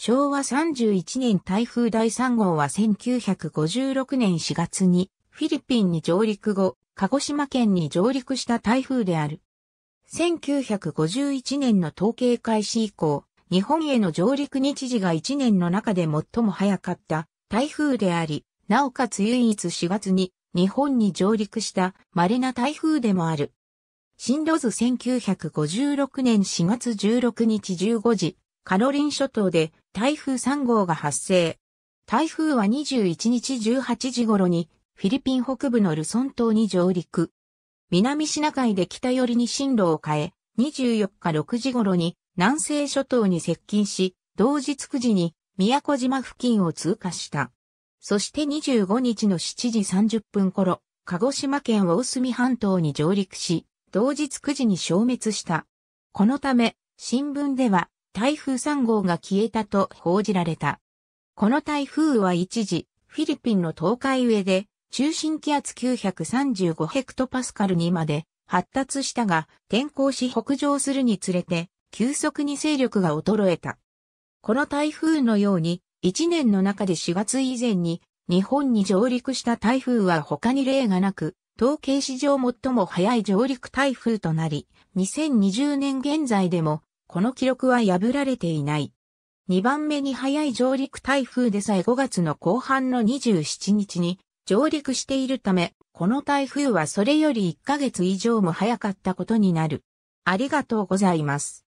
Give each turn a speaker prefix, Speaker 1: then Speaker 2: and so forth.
Speaker 1: 昭和
Speaker 2: 31年台風第3号は1956年4月にフィリピンに上陸後、鹿児島県に上陸した台風である。1951年の統計開始以降、日本への上陸日時が1年の中で最も早かった台風であり、なおかつ唯一4月に日本に上陸した稀な台風でもある。進路図1956年4月16日15時、カロリン諸島で台風3号が発生。台風は21日18時頃にフィリピン北部のルソン島に上陸。南シナ海で北寄りに進路を変え、24日6時頃に南西諸島に接近し、同日9時に宮古島付近を通過した。そして25日の7時30分頃、鹿児島県大隅半島に上陸し、同日9時に消滅した。このため、新聞では台風3号が消えたと報じられた。この台風は一時、フィリピンの東海上で、中心気圧935ヘクトパスカルにまで発達したが、転候し北上するにつれて、急速に勢力が衰えた。この台風のように、1年の中で4月以前に、日本に上陸した台風は他に例がなく、統計史上最も早い上陸台風となり、2020年現在でもこの記録は破られていない。2番目に早い上陸台風でさえ5月の後半の27日に上陸しているため、この台風はそれより1ヶ月以上も早かったことになる。あ
Speaker 1: りがとうございます。